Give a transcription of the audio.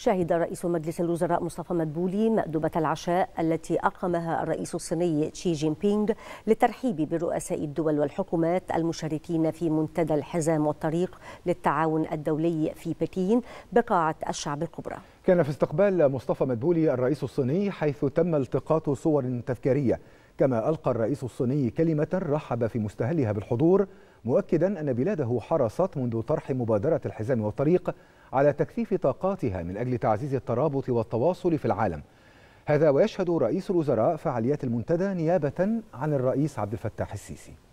شهد رئيس مجلس الوزراء مصطفى مدبولي مأدبة العشاء التي أقامها الرئيس الصيني شي جين بينغ للترحيب برؤساء الدول والحكومات المشاركين في منتدى الحزام والطريق للتعاون الدولي في بكين بقاعة الشعب الكبرى كان في استقبال مصطفى مدبولي الرئيس الصيني حيث تم التقاط صور تذكارية كما ألقى الرئيس الصيني كلمة رحب في مستهلها بالحضور مؤكدا أن بلاده حرصت منذ طرح مبادرة الحزام والطريق على تكثيف طاقاتها من أجل تعزيز الترابط والتواصل في العالم هذا ويشهد رئيس الوزراء فعاليات المنتدى نيابة عن الرئيس عبد الفتاح السيسي